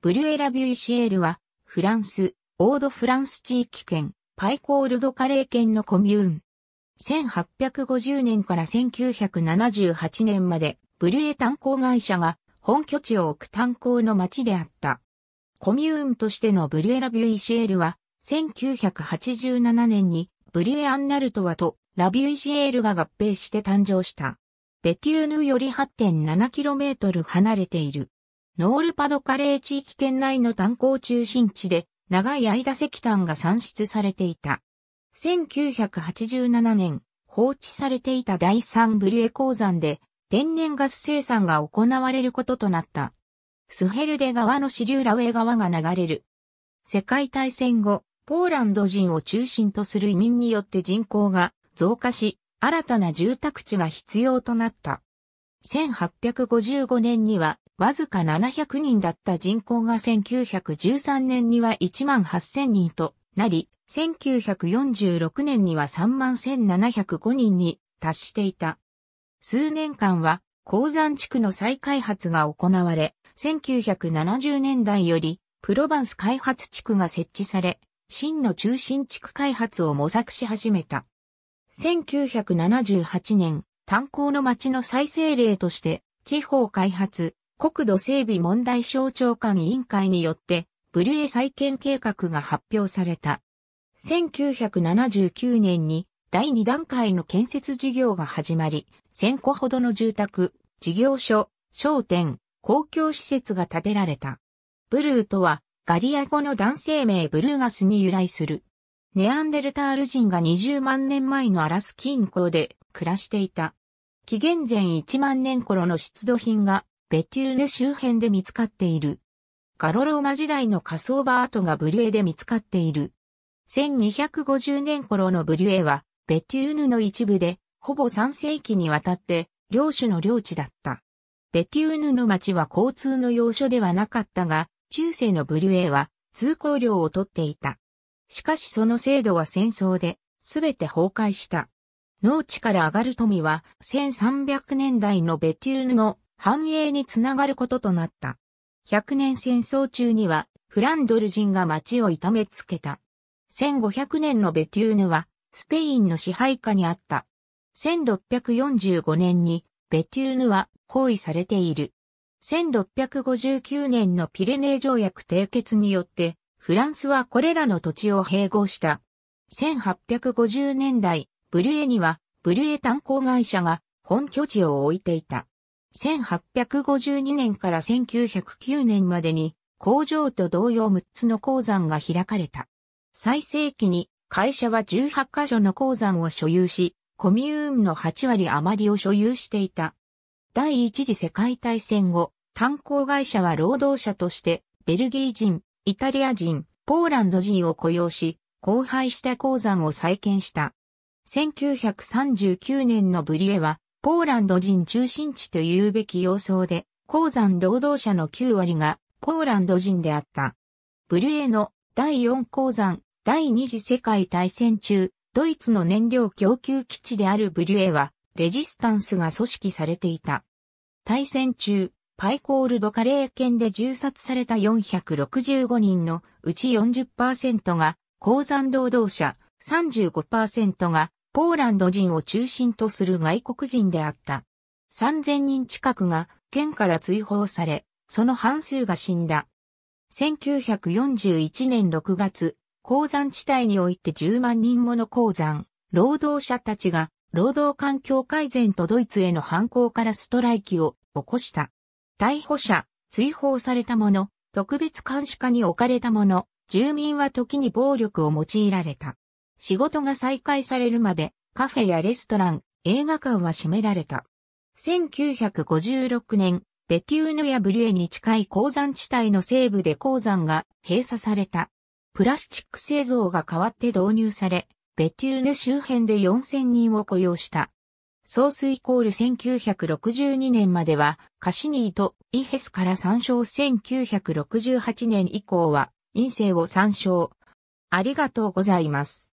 ブルエラ・ビュイシエールは、フランス、オード・フランス地域圏、パイコール・ド・カレー圏のコミューン。1850年から1978年まで、ブルエ炭鉱会社が本拠地を置く炭鉱の町であった。コミューンとしてのブルエラ・ビュイシエールは、1987年にブリュエ・アンナルトワとラビュイシエールが合併して誕生した。ベテューヌより 8.7km 離れている。ノールパドカレー地域圏内の炭鉱中心地で長い間石炭が産出されていた。1987年、放置されていた第三ブリュエ鉱山で天然ガス生産が行われることとなった。スヘルデ川の支流ラウェ川が流れる。世界大戦後、ポーランド人を中心とする移民によって人口が増加し、新たな住宅地が必要となった。1855年にはわずか700人だった人口が1913年には1万8000人となり、1946年には3万1705人に達していた。数年間は鉱山地区の再開発が行われ、1970年代よりプロバンス開発地区が設置され、真の中心地区開発を模索し始めた。1978年、炭鉱の町の再生例として、地方開発、国土整備問題省庁間委員会によって、ブリュエ再建計画が発表された。1979年に第2段階の建設事業が始まり、1000個ほどの住宅、事業所、商店、公共施設が建てられた。ブルーとは、ガリア語の男性名ブルーガスに由来する。ネアンデルタール人が20万年前のアラス近郊で暮らしていた。紀元前1万年頃の出土品がベテューヌ周辺で見つかっている。ガロローマ時代の仮想場跡がブリュエで見つかっている。1250年頃のブリュエは、ベテューヌの一部で、ほぼ3世紀にわたって、領主の領地だった。ベテューヌの町は交通の要所ではなかったが、中世のブリュエは通行料を取っていた。しかしその制度は戦争で、すべて崩壊した。農地から上がる富は1300年代のベテューヌの繁栄につながることとなった。100年戦争中には、フランドル人が町を痛めつけた。1500年のベテューヌは、スペインの支配下にあった。1645年に、ベテューヌは行為されている。1659年のピレネー条約締結によって、フランスはこれらの土地を併合した。1850年代、ブルエには、ブルエ炭鉱会社が本拠地を置いていた。1852年から1909年までに工場と同様6つの鉱山が開かれた。最盛期に会社は18箇所の鉱山を所有し、コミューンの8割余りを所有していた。第一次世界大戦後、炭鉱会社は労働者として、ベルギー人、イタリア人、ポーランド人を雇用し、荒廃した鉱山を再建した。1939年のブリエは、ポーランド人中心地というべき様相で、鉱山労働者の9割がポーランド人であった。ブリュエの第4鉱山、第二次世界大戦中、ドイツの燃料供給基地であるブリュエは、レジスタンスが組織されていた。大戦中、パイコールドカレー圏で銃殺された465人のうち40%が鉱山労働者、35%がポーランド人を中心とする外国人であった。3000人近くが県から追放され、その半数が死んだ。1941年6月、鉱山地帯において10万人もの鉱山、労働者たちが労働環境改善とドイツへの反抗からストライキを起こした。逮捕者、追放された者、特別監視下に置かれた者、住民は時に暴力を用いられた。仕事が再開されるまでカフェやレストラン、映画館は閉められた。1956年、ベテューヌやブリュエに近い鉱山地帯の西部で鉱山が閉鎖された。プラスチック製造が変わって導入され、ベテューヌ周辺で4000人を雇用した。総数イコール1962年までは、カシニーとイヘスから参照1968年以降は、陰性を参照。ありがとうございます。